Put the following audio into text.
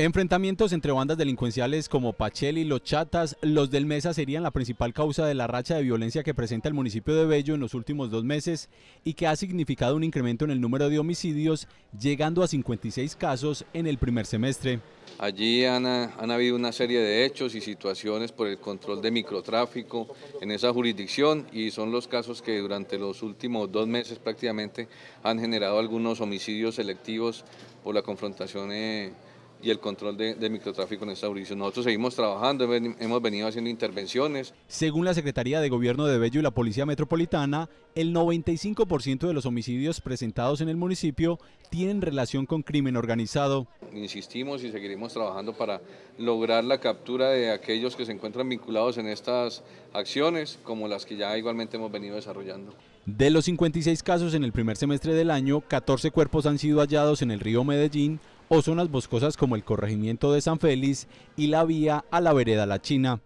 Enfrentamientos entre bandas delincuenciales como Pacheli, Los Chatas, Los del Mesa serían la principal causa de la racha de violencia que presenta el municipio de Bello en los últimos dos meses y que ha significado un incremento en el número de homicidios, llegando a 56 casos en el primer semestre. Allí han, habido una serie de hechos y situaciones por el control de microtráfico en esa jurisdicción y son los casos que durante los últimos dos meses prácticamente han generado algunos homicidios selectivos por la confrontación. Eh, y el control de, microtráfico en esta jurisdicción. Nosotros seguimos trabajando, hemos venido haciendo intervenciones. Según la Secretaría de Gobierno de Bello y la Policía Metropolitana, el 95% de los homicidios presentados en el municipio tienen relación con crimen organizado. Insistimos y seguiremos trabajando para lograr la captura de aquellos que se encuentran vinculados en estas acciones, como las que ya igualmente hemos venido desarrollando. De los 56 casos en el primer semestre del año, 14 cuerpos han sido hallados en el río Medellín, o zonas boscosas como el corregimiento de San Félix y la vía a la vereda La China.